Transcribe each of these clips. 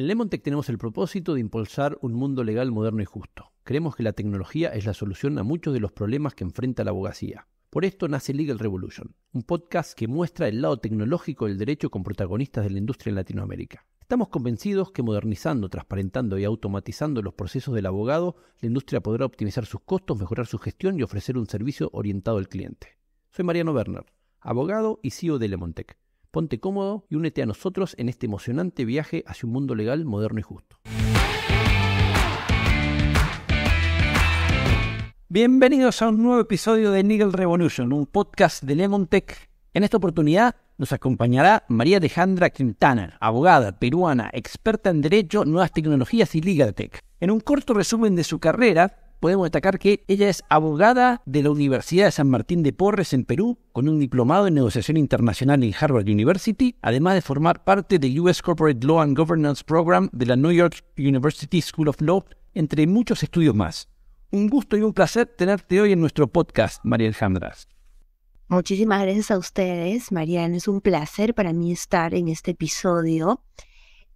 En Lemontech tenemos el propósito de impulsar un mundo legal moderno y justo. Creemos que la tecnología es la solución a muchos de los problemas que enfrenta la abogacía. Por esto nace Legal Revolution, un podcast que muestra el lado tecnológico del derecho con protagonistas de la industria en Latinoamérica. Estamos convencidos que modernizando, transparentando y automatizando los procesos del abogado, la industria podrá optimizar sus costos, mejorar su gestión y ofrecer un servicio orientado al cliente. Soy Mariano Werner, abogado y CEO de Lemontech. Ponte cómodo y únete a nosotros en este emocionante viaje hacia un mundo legal, moderno y justo. Bienvenidos a un nuevo episodio de Nigel Revolution, un podcast de Lemon Tech. En esta oportunidad nos acompañará María Alejandra Quintana, abogada peruana, experta en derecho, nuevas tecnologías y legal tech. En un corto resumen de su carrera, podemos destacar que ella es abogada de la Universidad de San Martín de Porres en Perú, con un diplomado en negociación internacional en Harvard University, además de formar parte del US Corporate Law and Governance Program de la New York University School of Law, entre muchos estudios más. Un gusto y un placer tenerte hoy en nuestro podcast, María Alejandra. Muchísimas gracias a ustedes, Mariana. Es un placer para mí estar en este episodio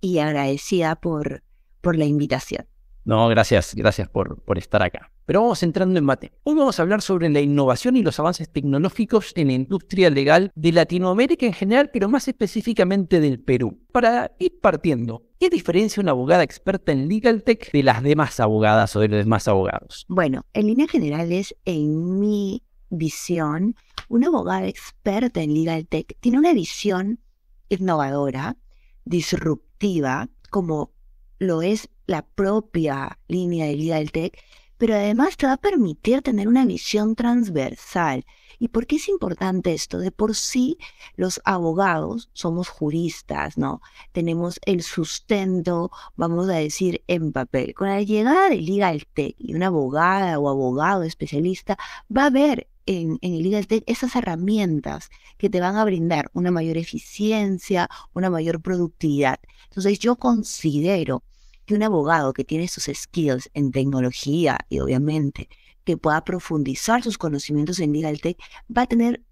y agradecida por, por la invitación. No, gracias, gracias por, estar acá. Pero vamos entrando en mate. Hoy vamos a hablar sobre la innovación y los avances tecnológicos en la industria legal de Latinoamérica en general, pero más específicamente del Perú. Para ir partiendo, ¿qué diferencia una abogada experta en legal tech de las demás abogadas o de los demás abogados? Bueno, en líneas generales, en mi visión, una abogada experta en legal tech tiene una visión innovadora, disruptiva, como lo es la propia línea de LegalTech pero además te va a permitir tener una visión transversal. ¿Y por qué es importante esto? De por sí, los abogados somos juristas, ¿no? Tenemos el sustento, vamos a decir, en papel. Con la llegada de LegalTech y una abogada o abogado especialista va a ver en, en el esas herramientas que te van a brindar una mayor eficiencia, una mayor productividad. Entonces, yo considero que un abogado que tiene sus skills en tecnología y obviamente que pueda profundizar sus conocimientos en Legal Tech va a tener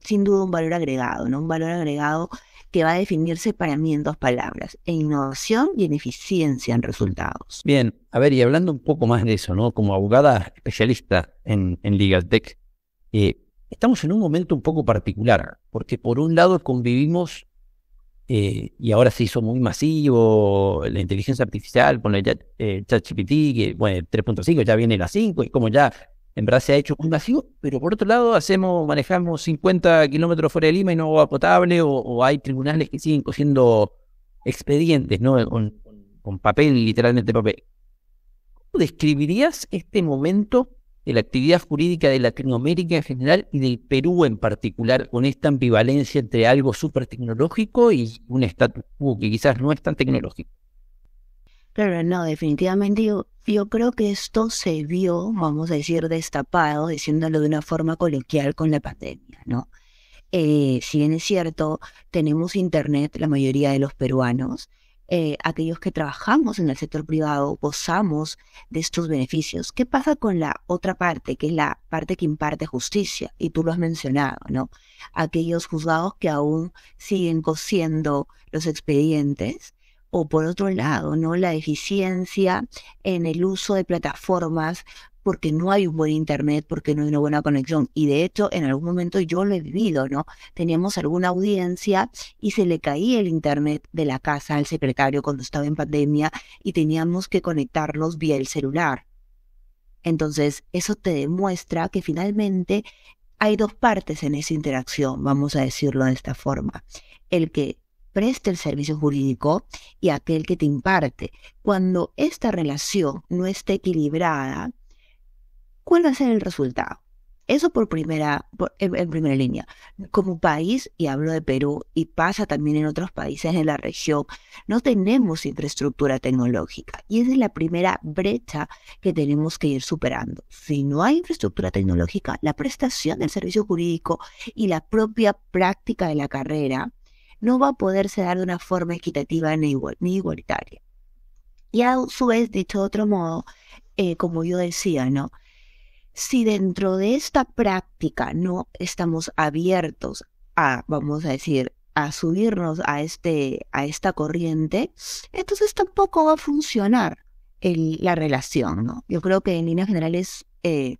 sin duda un valor agregado, ¿no? Un valor agregado que va a definirse para mí en dos palabras, en innovación y en eficiencia en resultados. Bien, a ver, y hablando un poco más de eso, ¿no? Como abogada especialista en, en Legal Tech, eh, estamos en un momento un poco particular, porque por un lado convivimos eh, y ahora se hizo muy masivo la inteligencia artificial con el chat ChatGPT, que bueno, 3.5 ya viene la 5, y como ya en verdad se ha hecho muy masivo, pero por otro lado hacemos, manejamos 50 kilómetros fuera de Lima y no agua potable, o, hay tribunales que siguen cogiendo expedientes, ¿no? Con, con papel, literalmente papel. ¿Cómo describirías este momento de la actividad jurídica de Latinoamérica en general y del Perú en particular, con esta ambivalencia entre algo súper tecnológico y un estatus quo que quizás no es tan tecnológico. Claro, no, definitivamente yo, yo creo que esto se vio, vamos a decir, destapado, diciéndolo de una forma coloquial con la pandemia, ¿no? Eh, si bien es cierto, tenemos internet la mayoría de los peruanos, eh, aquellos que trabajamos en el sector privado gozamos de estos beneficios. ¿Qué pasa con la otra parte, que es la parte que imparte justicia? Y tú lo has mencionado, ¿no? Aquellos juzgados que aún siguen cosiendo los expedientes. O por otro lado, ¿no? La eficiencia en el uso de plataformas porque no hay un buen internet, porque no hay una buena conexión. Y de hecho, en algún momento yo lo he vivido, ¿no? Teníamos alguna audiencia y se le caía el internet de la casa al secretario cuando estaba en pandemia y teníamos que conectarlos vía el celular. Entonces, eso te demuestra que finalmente hay dos partes en esa interacción, vamos a decirlo de esta forma. El que presta el servicio jurídico y aquel que te imparte. Cuando esta relación no esté equilibrada, cuál va a ser el resultado. Eso por primera, en, primera línea. Como país, y hablo de Perú, y pasa también en otros países en la región, no tenemos infraestructura tecnológica. Y esa es la primera brecha que tenemos que ir superando. Si no hay infraestructura tecnológica, la prestación del servicio jurídico y la propia práctica de la carrera no va a poderse dar de una forma equitativa ni, ni igualitaria. Y a su vez, dicho de otro modo, eh, como yo decía, ¿no? si dentro de esta práctica no estamos abiertos a, vamos a decir, a subirnos a, este, a esta corriente, entonces tampoco va a funcionar la relación, ¿no? Yo creo que en líneas generales eh,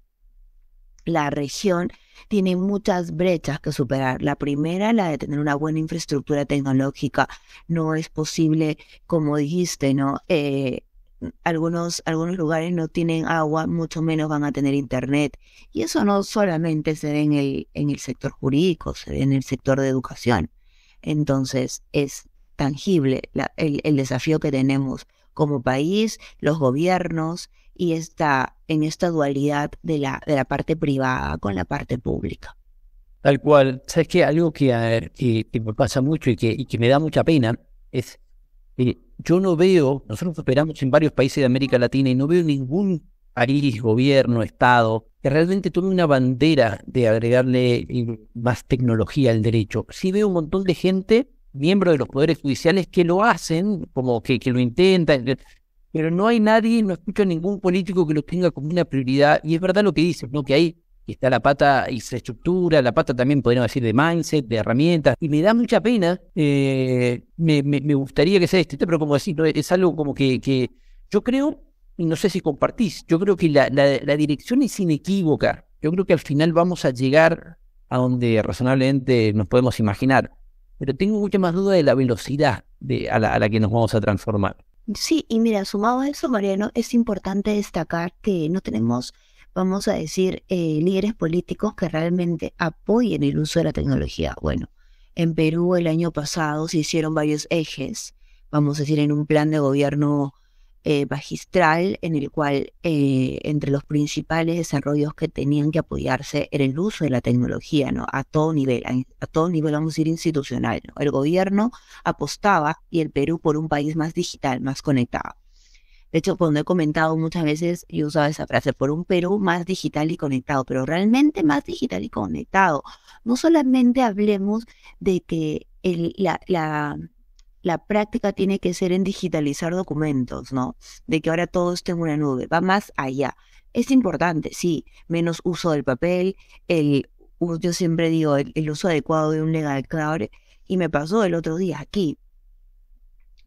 la región tiene muchas brechas que superar. La primera, la de tener una buena infraestructura tecnológica. No es posible, como dijiste, ¿no? Eh, algunos, algunos lugares no tienen agua, mucho menos van a tener internet. Y eso no solamente se ve en el, en el sector jurídico, se ve en el sector de educación. Entonces es tangible el, el, desafío que tenemos como país, los gobiernos y está en esta dualidad de la, de la parte privada con la parte pública. Tal cual. ¿Sabes qué? Algo que, me pasa mucho y que, y que me da mucha pena es... Eh, yo no veo, nosotros operamos en varios países de América Latina y no veo ningún país, gobierno, Estado, que realmente tome una bandera de agregarle eh, más tecnología al derecho. Sí veo un montón de gente, miembros de los poderes judiciales, que lo hacen, como que, lo intentan, pero no hay nadie, no escucho a ningún político que lo tenga como una prioridad. Y es verdad lo que dices, ¿no? que hay y está la pata infraestructura, la pata también podríamos decir de mindset, de herramientas, y me da mucha pena, eh, me, me, gustaría que sea este, pero como decir, es algo como que, que, yo creo, y no sé si compartís, yo creo que la, la, dirección es inequívoca, yo creo que al final vamos a llegar a donde razonablemente nos podemos imaginar, pero tengo mucha más duda de la velocidad de, a, la, la que nos vamos a transformar. Sí, y mira, sumado a eso, Mariano, es importante destacar que no tenemos vamos a decir, eh, líderes políticos que realmente apoyen el uso de la tecnología. Bueno, en Perú el año pasado se hicieron varios ejes, vamos a decir, en un plan de gobierno eh, magistral en el cual eh, entre los principales desarrollos que tenían que apoyarse era el uso de la tecnología, ¿no? A todo nivel, a, todo nivel, vamos a decir, institucional. El gobierno apostaba y el Perú por un país más digital, más conectado. De hecho, cuando he comentado muchas veces, yo usaba esa frase, por un Perú más digital y conectado, pero realmente más digital y conectado. No solamente hablemos de que la, práctica tiene que ser en digitalizar documentos, ¿no? De que ahora todo esté en una nube, va más allá. Es importante, sí, menos uso del papel, el, yo siempre digo, el, uso adecuado de un legal cloud, y me pasó el otro día aquí,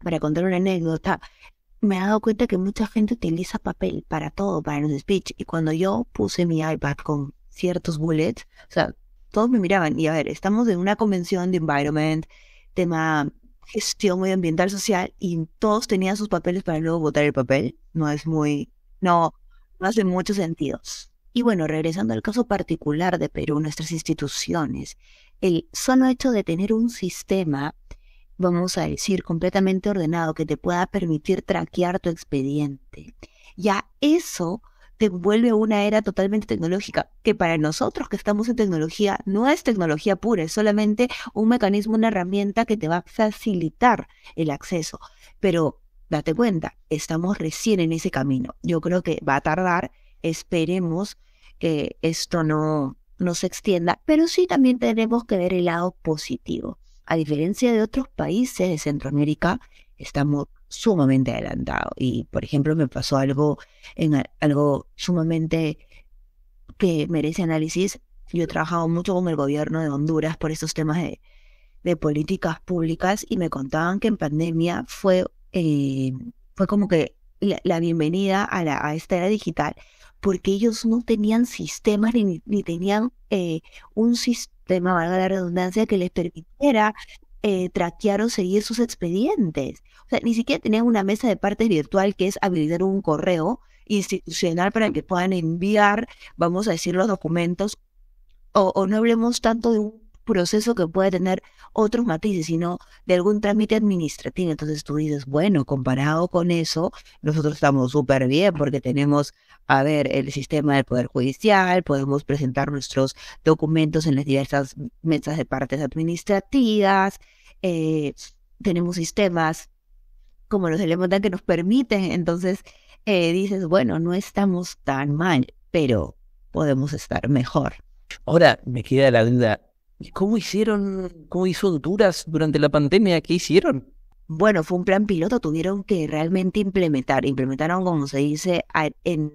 para contar una anécdota, me he dado cuenta que mucha gente utiliza papel para todo, para los speech. Y cuando yo puse mi iPad con ciertos bullets, o sea, todos me miraban. Y a ver, estamos en una convención de environment, tema gestión medioambiental social, y todos tenían sus papeles para luego votar el papel. No es muy, no, no hace mucho sentido. Y bueno, regresando al caso particular de Perú, nuestras instituciones, el solo hecho de tener un sistema vamos a decir, completamente ordenado, que te pueda permitir traquear tu expediente. Ya eso te a una era totalmente tecnológica, que para nosotros que estamos en tecnología no es tecnología pura, es solamente un mecanismo, una herramienta que te va a facilitar el acceso. Pero date cuenta, estamos recién en ese camino. Yo creo que va a tardar, esperemos que esto no, no se extienda, pero sí también tenemos que ver el lado positivo a diferencia de otros países de Centroamérica, estamos sumamente adelantados. Y, por ejemplo, me pasó algo, en, algo sumamente que merece análisis. Yo he trabajado mucho con el gobierno de Honduras por esos temas de, políticas públicas y me contaban que en pandemia fue, eh, fue como que la, bienvenida a, la, esta era digital porque ellos no tenían sistemas ni, ni tenían eh, un sistema tema, valga la redundancia, que les permitiera eh, traquear o seguir sus expedientes. O sea, ni siquiera tenían una mesa de partes virtual que es habilitar un correo institucional para que puedan enviar, vamos a decir, los documentos. O, o no hablemos tanto de un proceso que puede tener otros matices, sino de algún trámite administrativo. Entonces tú dices, bueno, comparado con eso, nosotros estamos súper bien porque tenemos, a ver, el sistema del Poder Judicial, podemos presentar nuestros documentos en las diversas mesas de partes administrativas, eh, tenemos sistemas como los elementos que nos permiten, entonces eh, dices, bueno, no estamos tan mal, pero podemos estar mejor. Ahora me queda la duda, cómo hicieron, cómo hizo Honduras durante la pandemia? ¿Qué hicieron? Bueno, fue un plan piloto, tuvieron que realmente implementar, implementaron como se dice en,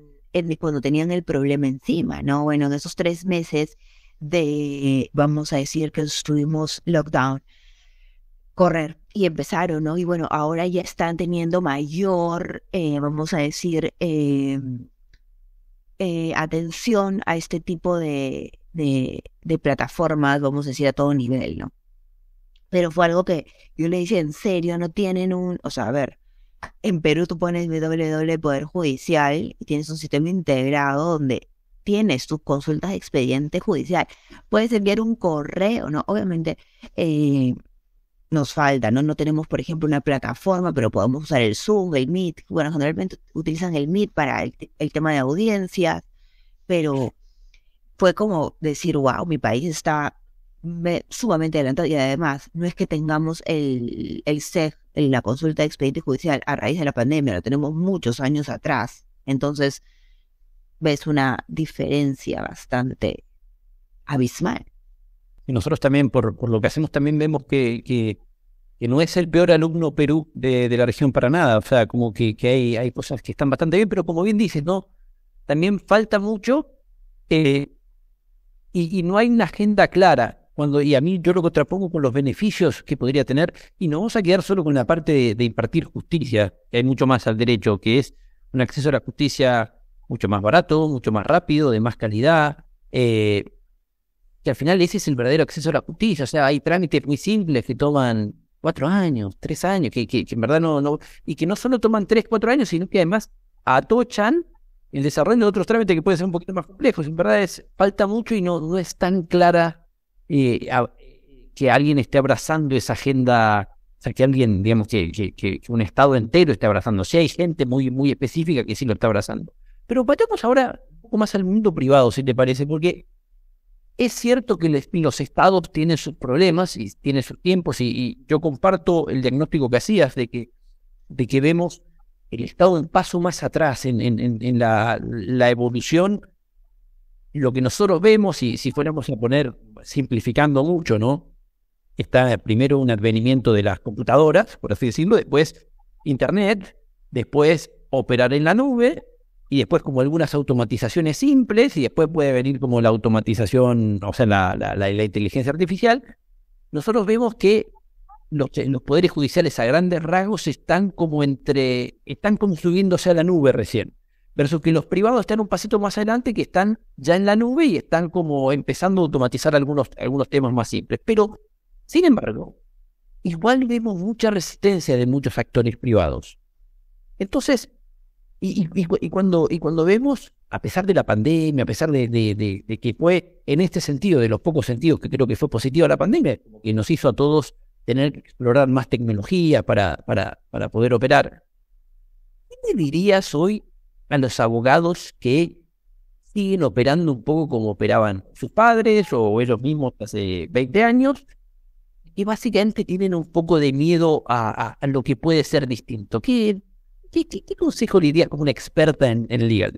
cuando tenían el problema encima, ¿no? Bueno, de esos tres meses de, vamos a decir que estuvimos lockdown, correr y empezaron, ¿no? Y bueno, ahora ya están teniendo mayor, eh, vamos a decir, eh, eh, atención a este tipo de, de, plataformas, vamos a decir, a todo nivel, ¿no? Pero fue algo que yo le dije, en serio, no tienen un, o sea, a ver, en Perú tú pones www Poder Judicial y tienes un sistema integrado donde tienes tus consultas de expediente judicial. Puedes enviar un correo, ¿no? Obviamente eh, nos falta, ¿no? No tenemos, por ejemplo, una plataforma, pero podemos usar el Zoom, el Meet. Bueno, generalmente utilizan el Meet para el tema de audiencias, pero fue como decir, wow, mi país está sumamente adelantado y además no es que tengamos el, el CEF, la consulta de expediente judicial a raíz de la pandemia, lo tenemos muchos años atrás. Entonces, ves una diferencia bastante abismal. Y nosotros también, por, por lo que hacemos, también vemos que, no es el peor alumno Perú de, de la región para nada. O sea, como que, hay, hay cosas que están bastante bien, pero como bien dices, ¿no? También falta mucho eh, y, no hay una agenda clara. Cuando, y a mí yo lo contrapongo con los beneficios que podría tener, y no vamos a quedar solo con la parte de, impartir justicia, que hay mucho más al derecho, que es un acceso a la justicia mucho más barato, mucho más rápido, de más calidad, eh, que al final ese es el verdadero acceso a la justicia, o sea, hay trámites muy simples que toman cuatro años, tres años, que, que, en verdad no, no, y que no solo toman tres, cuatro años, sino que además atochan el desarrollo de otros trámites que pueden ser un poquito más complejos. En verdad es, falta mucho y no, es tan clara eh, que alguien esté abrazando esa agenda, o sea, que alguien, digamos, que, un Estado entero esté abrazando. sí hay gente muy, muy específica que sí lo está abrazando. Pero pasemos ahora un poco más al mundo privado, si te parece, porque es cierto que los estados tienen sus problemas y tienen sus tiempos, y, y yo comparto el diagnóstico que hacías de que, de que vemos el Estado un paso más atrás en, la, evolución. Lo que nosotros vemos, y si fuéramos a poner, simplificando mucho, ¿no? Está primero un advenimiento de las computadoras, por así decirlo, después Internet, después operar en la nube, y después como algunas automatizaciones simples, y después puede venir como la automatización, o sea, la, la inteligencia artificial. Nosotros vemos que eh, los, poderes judiciales a grandes rasgos están como entre, están construyéndose a la nube recién, versus que los privados están un pasito más adelante que están ya en la nube y están como empezando a automatizar algunos, algunos temas más simples. Pero, sin embargo, igual vemos mucha resistencia de muchos actores privados. Entonces, y, cuando, y cuando vemos, a pesar de la pandemia, a pesar de, de, que fue en este sentido, de los pocos sentidos que creo que fue positiva la pandemia, que nos hizo a todos tener que explorar más tecnología para, poder operar. ¿Qué te dirías hoy a los abogados que siguen operando un poco como operaban sus padres o ellos mismos hace 20 años y básicamente tienen un poco de miedo a, lo que puede ser distinto? ¿Qué, qué, qué, consejo le dirías como una experta en, en Legal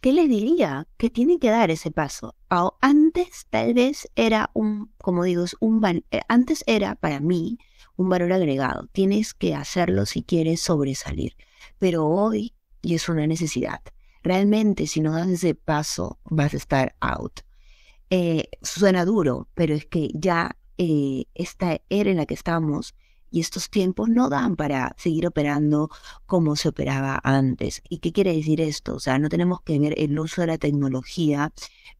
¿qué les diría? Que tienen que dar ese paso. Ah, antes tal vez era un, como digo, un eh, antes era para mí un valor agregado. Tienes que hacerlo si quieres sobresalir. Pero hoy y es una necesidad. Realmente si no das ese paso vas a estar out. Eh, suena duro, pero es que ya eh, esta era en la que estamos y estos tiempos no dan para seguir operando como se operaba antes. ¿Y qué quiere decir esto? O sea, no tenemos que ver el uso de la tecnología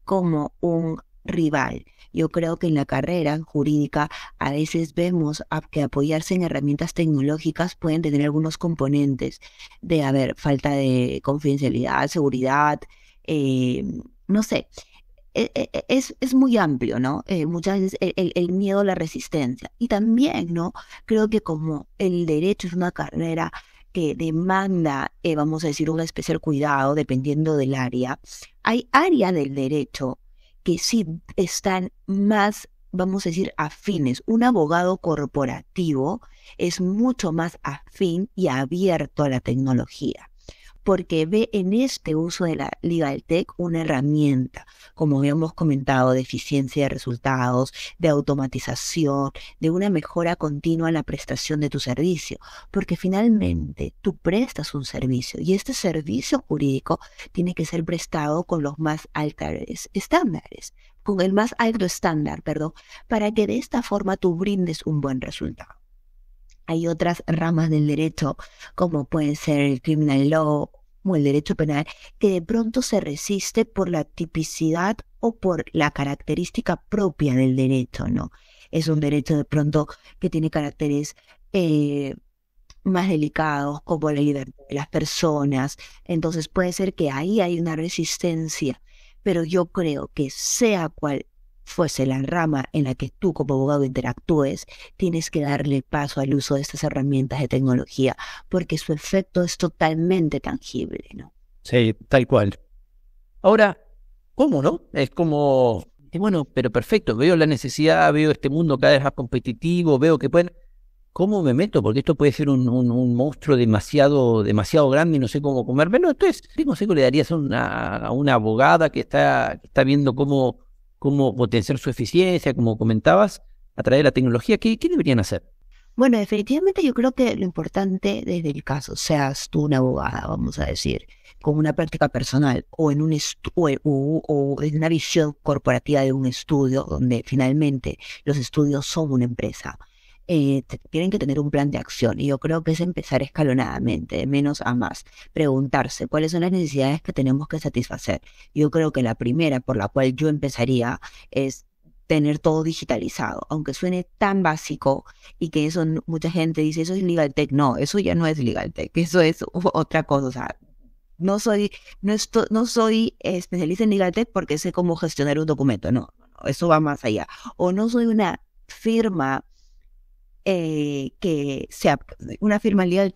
como un rival. Yo creo que en la carrera jurídica a veces vemos que apoyarse en herramientas tecnológicas pueden tener algunos componentes de, haber falta de confidencialidad, seguridad, eh, no sé. E, e, e, es, muy amplio, ¿no? Eh, muchas veces el, miedo a la resistencia. Y también, ¿no? Creo que como el derecho es una carrera que demanda, eh, vamos a decir, un especial cuidado dependiendo del área, hay áreas del derecho que sí están más, vamos a decir, afines. Un abogado corporativo es mucho más afín y abierto a la tecnología porque ve en este uso de la Legal Tech una herramienta, como habíamos comentado, de eficiencia de resultados, de automatización, de una mejora continua en la prestación de tu servicio, porque finalmente tú prestas un servicio y este servicio jurídico tiene que ser prestado con los más altos estándares, con el más alto estándar, perdón, para que de esta forma tú brindes un buen resultado hay otras ramas del derecho, como pueden ser el criminal law como el derecho penal, que de pronto se resiste por la tipicidad o por la característica propia del derecho, ¿no? Es un derecho de pronto que tiene caracteres eh, más delicados, como la libertad de las personas. Entonces puede ser que ahí hay una resistencia, pero yo creo que sea cual fuese la rama en la que tú como abogado interactúes, tienes que darle paso al uso de estas herramientas de tecnología, porque su efecto es totalmente tangible, ¿no? Sí, tal cual. Ahora, ¿cómo no? Es como, bueno, pero perfecto, veo la necesidad, veo este mundo cada vez más competitivo, veo que pueden... ¿Cómo me meto? Porque esto puede ser un, monstruo demasiado, demasiado grande y no sé cómo comerme. No, entonces, ¿qué consejo le darías a una, abogada que está, que está viendo cómo cómo potenciar su eficiencia, como comentabas, a través de la tecnología? ¿Qué, qué deberían hacer? Bueno, definitivamente yo creo que lo importante desde el caso, seas tú una abogada, vamos a decir, con una práctica personal o en un o, en una visión corporativa de un estudio donde finalmente los estudios son una empresa. Eh, tienen que tener un plan de acción. Y yo creo que es empezar escalonadamente, de menos a más. Preguntarse cuáles son las necesidades que tenemos que satisfacer. Yo creo que la primera por la cual yo empezaría es tener todo digitalizado, aunque suene tan básico y que eso mucha gente dice, eso es legal tech, no, eso ya no es legal tech, eso es otra cosa, o sea, no soy no no soy especialista en legal tech porque sé cómo gestionar un documento, no, eso va más allá, o no soy una firma eh, que sea una firma legal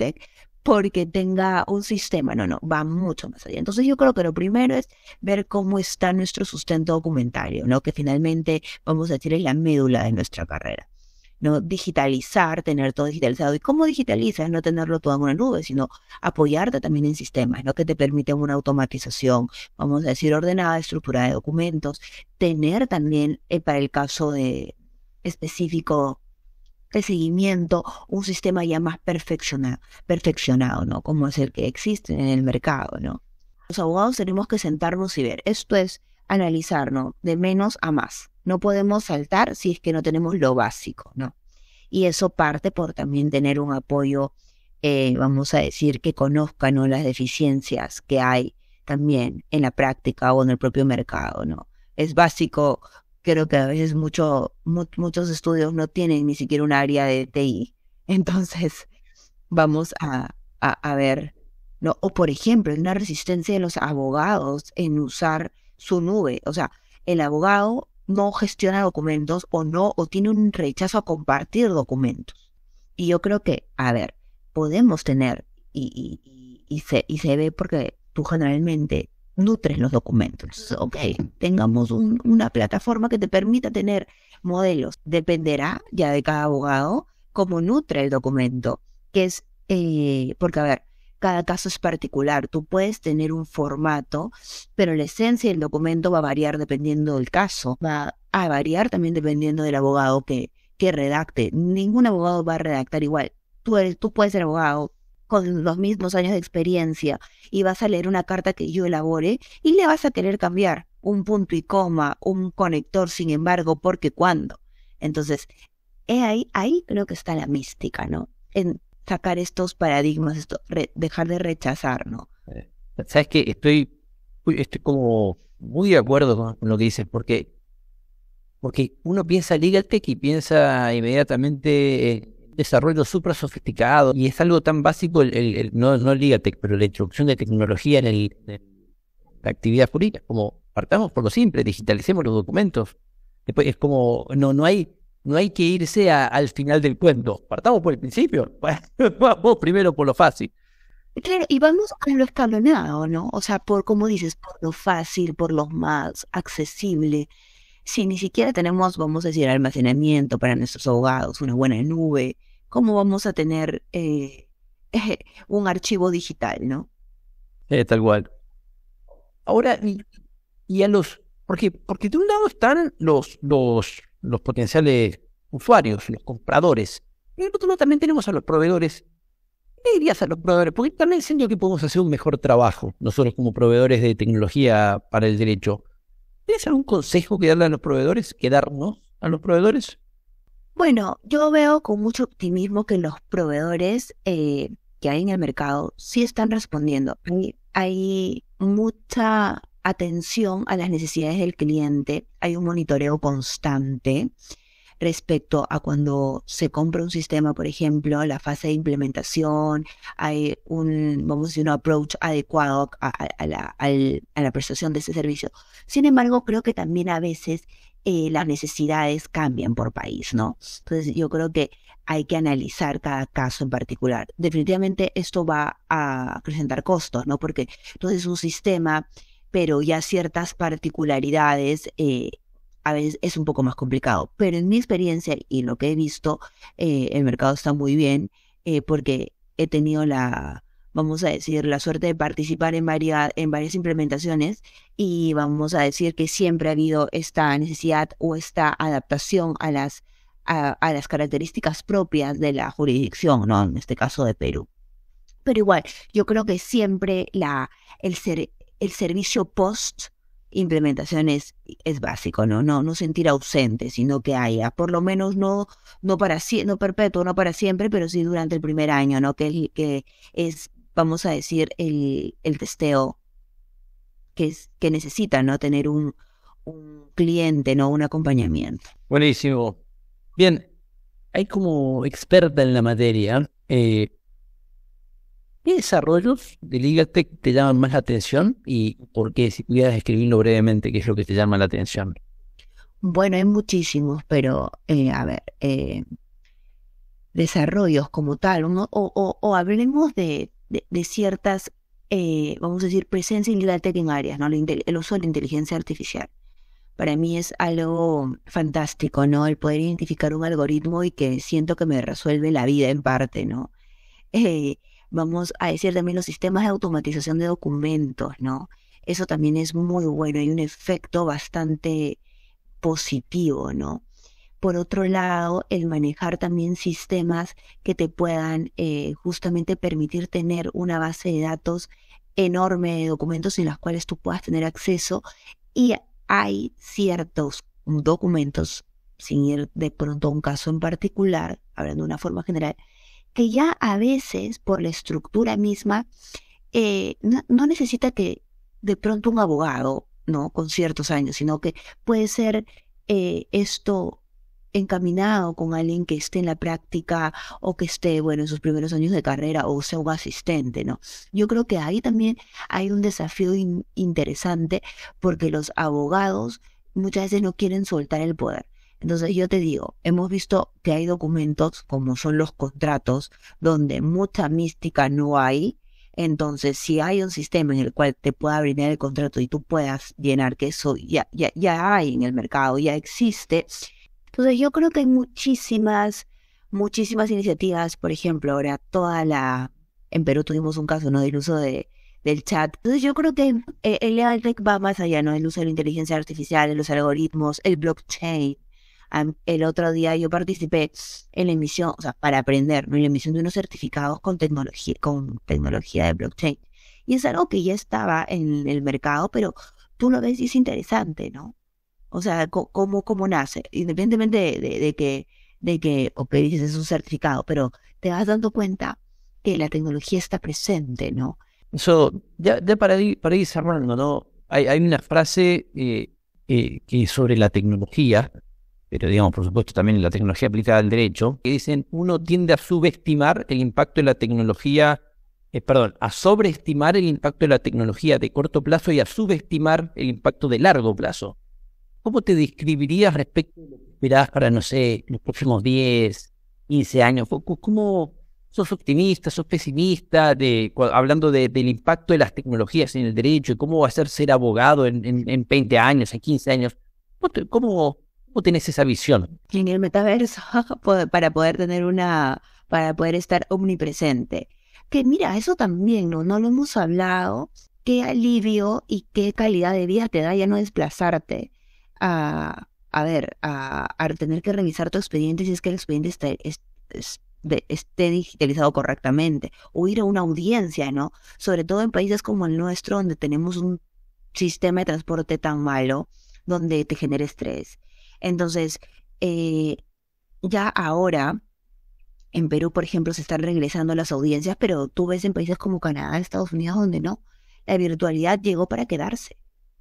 porque tenga un sistema, no, no, va mucho más allá. Entonces yo creo que lo primero es ver cómo está nuestro sustento documentario, ¿no? Que finalmente, vamos a decir, es la médula de nuestra carrera. ¿no? digitalizar, tener todo digitalizado. ¿Y cómo digitalizas? No tenerlo todo en una nube, sino apoyarte también en sistemas, ¿no? Que te permiten una automatización, vamos a decir, ordenada, estructurada de documentos. Tener también, eh, para el caso de, específico de seguimiento, un sistema ya más perfeccionado, ¿no? Como es el que existe en el mercado, ¿no? Los abogados tenemos que sentarnos y ver. Esto es analizar, De menos a más. No podemos saltar si es que no tenemos lo básico, ¿no? Y eso parte por también tener un apoyo, eh, vamos a decir, que conozca, ¿no? Las deficiencias que hay también en la práctica o en el propio mercado, ¿no? Es básico creo que a veces mucho, muchos estudios no tienen ni siquiera un área de TI. Entonces, vamos a, ver, ¿no? O por ejemplo, una resistencia de los abogados en usar su nube. O sea, el abogado no gestiona documentos o no, o tiene un rechazo a compartir documentos. Y yo creo que, a ver, podemos tener, y, y, y, y se, y se ve porque tú generalmente nutres los documentos. Ok, tengamos una plataforma que te permita tener modelos. Dependerá ya de cada abogado cómo nutre el documento, que es, eh, porque a ver, cada caso es particular. Tú puedes tener un formato, pero la esencia del documento va a variar dependiendo del caso. Va a variar también dependiendo del abogado que, que redacte. Ningún abogado va a redactar igual. Tú, eres, tú puedes ser abogado, con los mismos años de experiencia y vas a leer una carta que yo elabore y le vas a querer cambiar un punto y coma, un conector, sin embargo, porque cuando Entonces, ahí, ahí creo que está la mística, ¿no? En sacar estos paradigmas, dejar de rechazar, ¿no? Eh, Sabes que estoy, estoy como muy de acuerdo con, lo que dices, porque porque uno piensa Lígate y piensa inmediatamente eh, desarrollo súper sofisticado y es algo tan básico, el, el, no, no pero la introducción de tecnología en, el, la actividad jurídica, como partamos por lo simple, digitalicemos los documentos. Después es como, no, no hay, no hay que irse al final del cuento, partamos por el principio, vos primero por lo fácil. Claro, y vamos a lo escalonado, ¿no? O sea, por, como dices, por lo fácil, por lo más accesible si ni siquiera tenemos, vamos a decir, almacenamiento para nuestros abogados, una buena nube, ¿cómo vamos a tener eh, un archivo digital, no? Eh, tal cual. Ahora, y, a los, porque, porque de un lado están los, los, los potenciales usuarios, los compradores, y del otro lado también tenemos a los proveedores. ¿Qué dirías a los proveedores? Porque también siento que podemos hacer un mejor trabajo, nosotros como proveedores de tecnología para el derecho. ¿Tienes algún consejo que darle a los proveedores? ¿Quedarnos a los proveedores? Bueno, yo veo con mucho optimismo que los proveedores eh, que hay en el mercado sí están respondiendo. hay mucha atención a las necesidades del cliente, hay un monitoreo constante respecto a cuando se compra un sistema, por ejemplo, la fase de implementación, hay un, vamos a decir, un approach adecuado a, la, prestación de ese servicio. Sin embargo, creo que también a veces eh, las necesidades cambian por país, ¿no? Entonces, yo creo que hay que analizar cada caso en particular. Definitivamente esto va a acrecentar costos, ¿no? Porque entonces un sistema, pero ya ciertas particularidades eh, a veces es un poco más complicado, pero en mi experiencia y lo que he visto, eh, el mercado está muy bien eh, porque he tenido la, vamos a decir, la suerte de participar en varias, en varias implementaciones y vamos a decir que siempre ha habido esta necesidad o esta adaptación a las, a, las características propias de la jurisdicción, ¿no? En este caso de Perú. Pero igual, yo creo que siempre la, el, el servicio post implementación es, es básico, ¿no? No, no sentir ausente, sino que haya, por lo menos no, no para no perpetuo, no para siempre, pero sí durante el primer año, ¿no? Que, que es, vamos a decir, el, el testeo que, es, que necesita, ¿no? Tener un, un cliente, ¿no? Un acompañamiento. Buenísimo. Bien, hay como experta en la materia, eh, ¿Qué desarrollos de LegalTech te llaman más la atención y por qué? Si pudieras escribirlo brevemente, ¿qué es lo que te llama la atención? Bueno, hay muchísimos, pero eh, a ver, eh, desarrollos como tal, o, hablemos de, de, ciertas, eh, vamos a decir, presencia en LegalTech en áreas, ¿no? el uso de la inteligencia artificial para mí es algo fantástico, ¿no? El poder identificar un algoritmo y que siento que me resuelve la vida en parte, ¿no? Eh, vamos a decir también los sistemas de automatización de documentos, ¿no? Eso también es muy bueno, hay un efecto bastante positivo, ¿no? Por otro lado, el manejar también sistemas que te puedan eh, justamente permitir tener una base de datos enorme de documentos en las cuales tú puedas tener acceso y hay ciertos documentos, sin ir de pronto a un caso en particular, hablando de una forma general, que ya a veces por la estructura misma eh, no, necesita que de pronto un abogado, ¿no? Con ciertos años, sino que puede ser eh, esto encaminado con alguien que esté en la práctica o que esté, bueno, en sus primeros años de carrera o sea un asistente, ¿no? Yo creo que ahí también hay un desafío interesante porque los abogados muchas veces no quieren soltar el poder. Entonces yo te digo, hemos visto que hay documentos como son los contratos, donde mucha mística no hay. Entonces, si hay un sistema en el cual te pueda brindar el contrato y tú puedas llenar que eso ya, ya, hay en el mercado, ya existe. Entonces yo creo que hay muchísimas, muchísimas iniciativas. Por ejemplo, ahora toda la... En Perú tuvimos un caso, ¿no? Del uso de, del chat. Entonces yo creo que eh, el, el, e va más allá, ¿no? El uso de la inteligencia artificial, de los algoritmos, el blockchain el otro día yo participé en la emisión, o sea, para aprender, en la emisión de unos certificados con tecnología, con tecnología de blockchain. Y es algo que ya estaba en el mercado, pero tú lo ves y es interesante, ¿no? O sea, cómo, cómo nace, independientemente de, que, de que, o que dices es un certificado, pero te vas dando cuenta que la tecnología está presente, ¿no? Eso, ya, para, ir, cerrando, ¿no? Hay, una frase eh, eh, que es que sobre la tecnología, pero digamos, por supuesto, también en la tecnología aplicada al derecho, que dicen uno tiende a subestimar el impacto de la tecnología, eh, perdón, a sobreestimar el impacto de la tecnología de corto plazo y a subestimar el impacto de largo plazo. ¿Cómo te describirías respecto a lo que esperás para, no sé, los próximos 10, 15 años? ¿Cómo sos optimista, sos pesimista, de, hablando del impacto de las tecnologías en el derecho y cómo va a ser ser abogado en, en, en 20 años, en 15 años? ¿Cómo, ¿Cómo esa visión? En el metaverso, para poder tener una, para poder estar omnipresente. Que mira, eso también, ¿no? No lo hemos hablado. Qué alivio y qué calidad de vida te da ya no desplazarte a, a ver, a, tener que revisar tu expediente si es que el expediente esté digitalizado correctamente, o ir a una audiencia, ¿no? Sobre todo en países como el nuestro, donde tenemos un sistema de transporte tan malo, donde te genera estrés, entonces, eh, ya ahora, en Perú, por ejemplo, se están regresando las audiencias, pero tú ves en países como Canadá, Estados Unidos, donde no. La virtualidad llegó para quedarse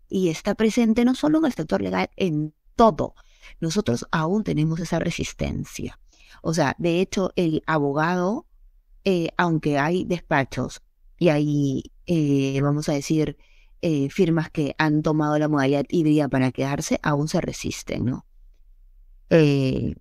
y está presente no solo en el sector legal, en todo. Nosotros aún tenemos esa resistencia. O sea, de hecho, el abogado, eh, aunque hay despachos y hay, eh, vamos a decir, eh, firmas que han tomado la modalidad híbrida para quedarse, aún se resisten, ¿no? Eh,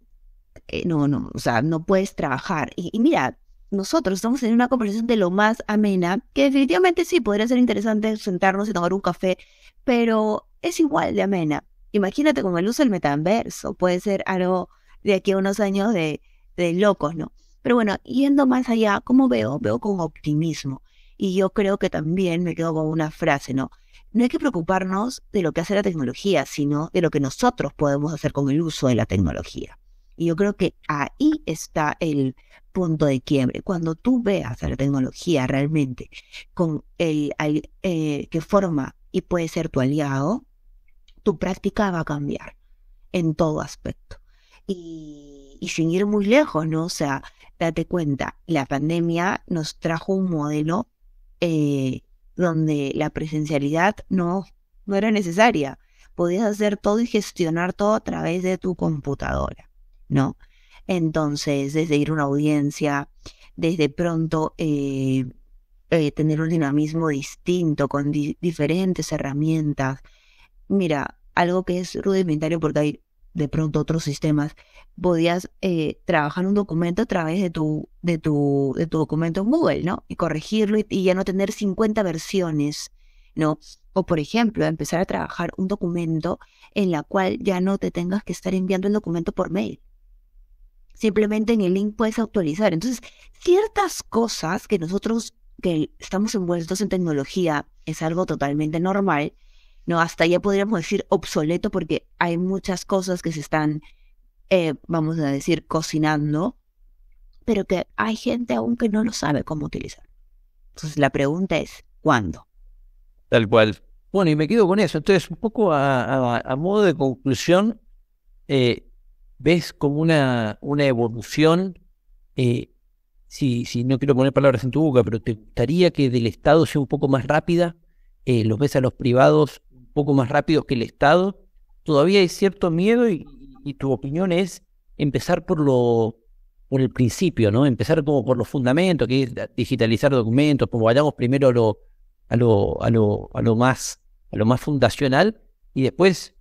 eh, no, no, o sea, no puedes trabajar. Y, mira, nosotros estamos en una conversación de lo más amena, que definitivamente sí, podría ser interesante sentarnos y tomar un café, pero es igual de amena. Imagínate con el uso del metaverso, puede ser algo de aquí a unos años de, de locos, ¿no? Pero bueno, yendo más allá, ¿cómo veo? Veo con optimismo. Y yo creo que también me quedo con una frase, ¿no? no hay que preocuparnos de lo que hace la tecnología, sino de lo que nosotros podemos hacer con el uso de la tecnología. Y yo creo que ahí está el punto de quiebre. Cuando tú veas a la tecnología realmente con el, eh, que forma y puede ser tu aliado, tu práctica va a cambiar en todo aspecto. Y, sin ir muy lejos, ¿no? O sea, date cuenta, la pandemia nos trajo un modelo eh, donde la presencialidad no, no era necesaria. Podías hacer todo y gestionar todo a través de tu computadora, ¿no? Entonces, desde ir a una audiencia, desde pronto eh, eh, tener un dinamismo distinto con diferentes herramientas. Mira, algo que es rudimentario porque hay de pronto otros sistemas, podías eh, trabajar un documento a través de tu, de tu, de tu documento en Google, ¿no? Y corregirlo y, ya no tener 50 versiones, ¿no? O por ejemplo, empezar a trabajar un documento en la cual ya no te tengas que estar enviando el documento por mail. Simplemente en el link puedes actualizar. Entonces, ciertas cosas que nosotros que estamos envueltos en tecnología es algo totalmente normal, ¿no? Hasta ya podríamos decir obsoleto porque hay muchas cosas que se están, eh, vamos a decir, cocinando, pero que hay gente aún que no lo sabe cómo utilizar. Entonces la pregunta es, ¿cuándo? Tal cual. Bueno, y me quedo con eso. Entonces, un poco a, modo de conclusión, eh, ves como una, una evolución, eh, si, si no quiero poner palabras en tu boca, pero te gustaría que del Estado sea un poco más rápida, los ves a los privados poco más rápido que el Estado, todavía hay cierto miedo y, tu opinión es empezar por lo por el principio, ¿no? Empezar como por los fundamentos, que digitalizar documentos, como vayamos primero a lo, a lo, a lo, a lo más, a lo más fundacional, y después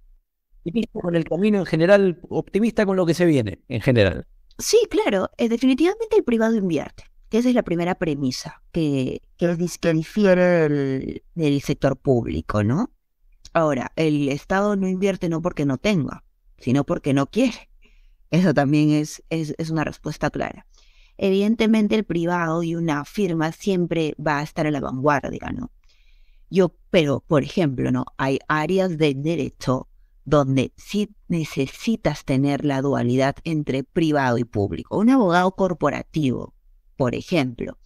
con el camino en general, optimista con lo que se viene, en general. Sí, claro, eh, definitivamente el privado invierte, que esa es la primera premisa, que, que, que difiere del sector público, ¿no? Ahora, el Estado no invierte no porque no tenga, sino porque no quiere. Eso también es, es, una respuesta clara. Evidentemente el privado y una firma siempre va a estar a la vanguardia, ¿no? Yo, pero, por ejemplo, ¿no? Hay áreas de derecho donde sí necesitas tener la dualidad entre privado y público. Un abogado corporativo, por ejemplo,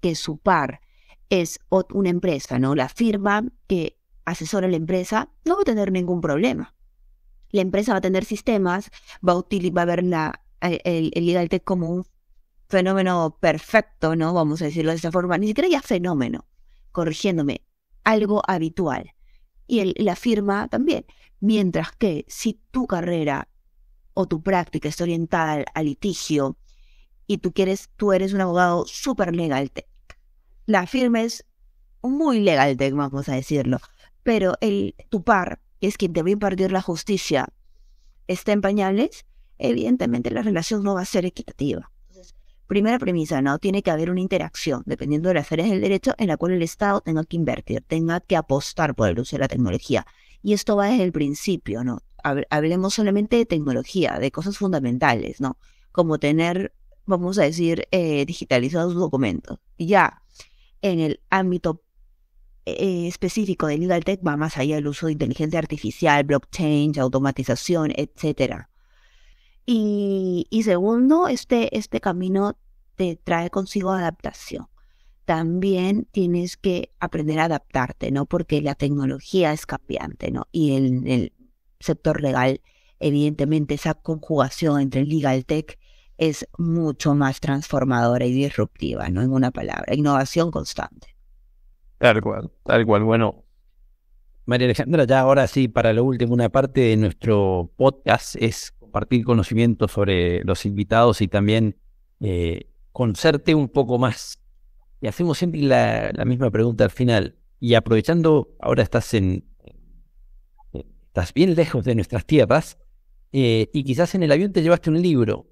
que su par es una empresa, ¿no? La firma que asesora la empresa, no va a tener ningún problema. La empresa va a tener sistemas, va a, va a ver la, eh, el, legal tech como un fenómeno perfecto, ¿no? Vamos a decirlo de esa forma, ni siquiera ya fenómeno, corrigiéndome, algo habitual. Y la firma también. Mientras que si tu carrera o tu práctica está orientada al, litigio y tú quieres, tú eres un abogado súper legal tech, la firma es muy legal tech, vamos a decirlo pero el tu par, que es quien te va a impartir la justicia, está en pañales, evidentemente la relación no va a ser equitativa. primera premisa, ¿no? Tiene que haber una interacción, dependiendo de las áreas del derecho, en la cual el Estado tenga que invertir, tenga que apostar por el uso de la tecnología. Y esto va desde el principio, ¿no? Hablemos solamente de tecnología, de cosas fundamentales, ¿no? Como tener, vamos a decir, eh, digitalizados documentos. Ya en el ámbito eh, específico de legal tech va más allá del uso de inteligencia artificial, blockchain, automatización, etc. Y, segundo, este, este camino te trae consigo adaptación también tienes que aprender a adaptarte, ¿no? Porque la tecnología es cambiante, ¿no? Y en el, el sector legal, evidentemente, esa conjugación entre legal tech es mucho más transformadora y disruptiva, ¿no? En una palabra, innovación constante. Tal cual, tal cual. Bueno, María Alejandra, ya ahora sí, para lo último, una parte de nuestro podcast es compartir conocimientos sobre los invitados y también eh, concerte un poco más. Y hacemos siempre la, misma pregunta al final. Y aprovechando, ahora estás en. Eh, estás bien lejos de nuestras tierras eh, y quizás en el avión te llevaste un libro.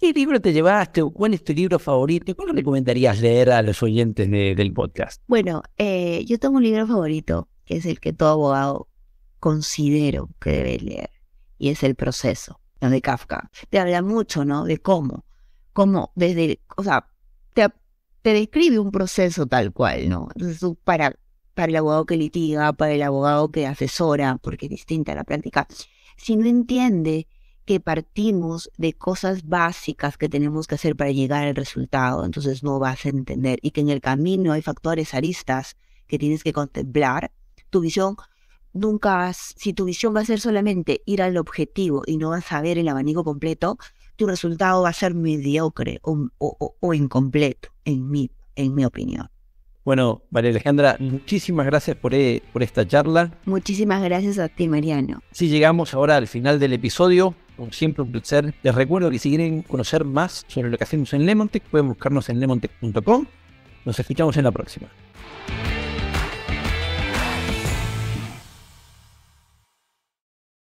¿Qué libro te llevaste cuál es tu libro favorito? ¿Cuál recomendarías leer a los oyentes del podcast? Bueno, eh, yo tengo un libro favorito, que es el que todo abogado considero que debe leer, y es El proceso, de Kafka. Te habla mucho, ¿no? De cómo, cómo desde, o sea, te, describe un proceso tal cual, ¿no? Entonces para, para el abogado que litiga, para el abogado que asesora, porque es distinta la práctica, si no entiende que partimos de cosas básicas que tenemos que hacer para llegar al resultado, entonces no vas a entender y que en el camino hay factores aristas que tienes que contemplar. Tu visión nunca, si tu visión va a ser solamente ir al objetivo y no vas a ver el abanico completo, tu resultado va a ser mediocre o, o, incompleto, en mi, en mi opinión. Bueno, María Alejandra, muchísimas gracias por, e, por, esta charla. Muchísimas gracias a ti, Mariano. Si llegamos ahora al final del episodio, como siempre, un placer. Les recuerdo que si quieren conocer más sobre lo que hacemos en Lemontech, pueden buscarnos en lemontech.com. Nos escuchamos en la próxima.